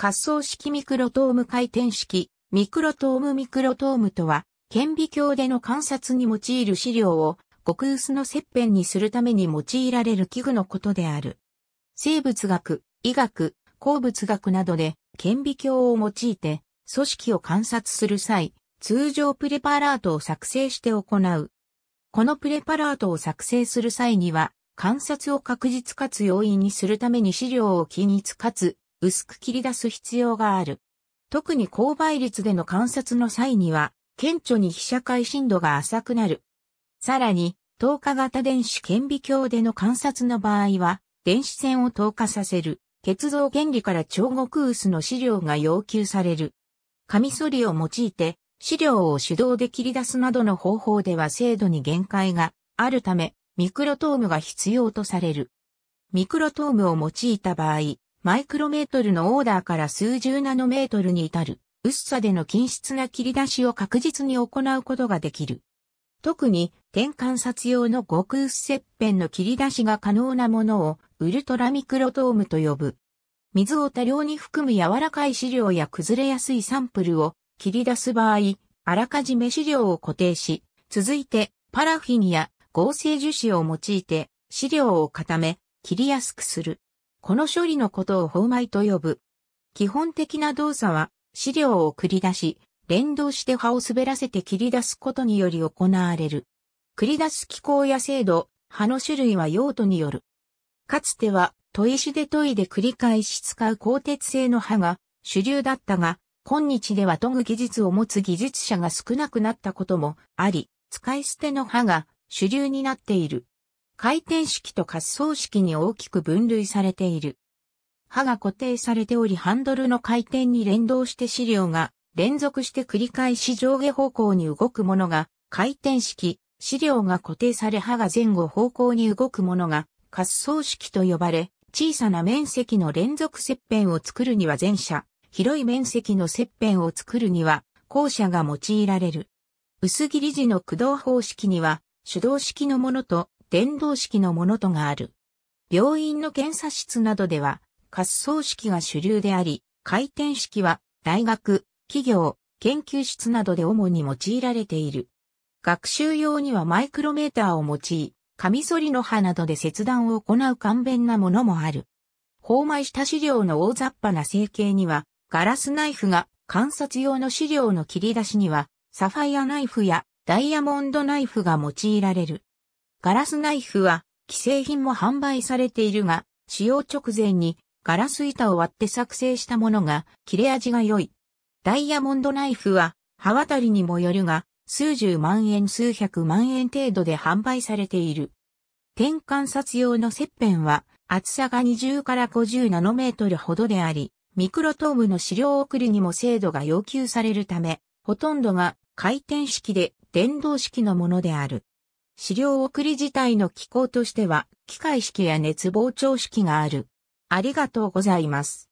滑走式ミクロトーム回転式、ミクロトームミクロトームとは、顕微鏡での観察に用いる資料を極薄の切片にするために用いられる器具のことである。生物学、医学、鉱物学などで顕微鏡を用いて組織を観察する際、通常プレパラートを作成して行う。このプレパラートを作成する際には、観察を確実かつ容易にするために資料を均一かつ薄く切り出す必要がある。特に勾配率での観察の際には、顕著に被写界深度が浅くなる。さらに、透過型電子顕微鏡での観察の場合は、電子線を透過させる、結像原理から超極薄の資料が要求される。カミソリを用いて、資料を手動で切り出すなどの方法では精度に限界があるため、ミクロトームが必要とされる。ミクロトームを用いた場合、マイクロメートルのオーダーから数十ナノメートルに至る、薄さでの均質な切り出しを確実に行うことができる。特に、点観察用の極薄切片の切り出しが可能なものを、ウルトラミクロトームと呼ぶ。水を多量に含む柔らかい資料や崩れやすいサンプルを切り出す場合、あらかじめ資料を固定し、続いてパラフィンや合成樹脂を用いて資料を固め、切りやすくする。この処理のことを放米と呼ぶ。基本的な動作は、資料を繰り出し、連動して葉を滑らせて切り出すことにより行われる。繰り出す機構や精度、葉の種類は用途による。かつては、砥石で砥いで繰り返し使う鋼鉄製の刃が主流だったが、今日では研ぐ技術を持つ技術者が少なくなったこともあり、使い捨ての刃が主流になっている。回転式と滑走式に大きく分類されている。刃が固定されておりハンドルの回転に連動して資料が連続して繰り返し上下方向に動くものが回転式、資料が固定され刃が前後方向に動くものが滑走式と呼ばれ、小さな面積の連続切片を作るには前者、広い面積の切片を作るには後者が用いられる。薄切り時の駆動方式には手動式のものと電動式のものとがある。病院の検査室などでは、滑走式が主流であり、回転式は大学、企業、研究室などで主に用いられている。学習用にはマイクロメーターを用い、カミソリの刃などで切断を行う簡便なものもある。放埋した資料の大雑把な成形には、ガラスナイフが観察用の資料の切り出しには、サファイアナイフやダイヤモンドナイフが用いられる。ガラスナイフは既製品も販売されているが、使用直前にガラス板を割って作成したものが切れ味が良い。ダイヤモンドナイフは刃渡りにもよるが、数十万円数百万円程度で販売されている。転換殺用の切片は厚さが20から50ナノメートルほどであり、ミクロトームの資料送りにも精度が要求されるため、ほとんどが回転式で電動式のものである。資料送り自体の機構としては、機械式や熱膨張式がある。ありがとうございます。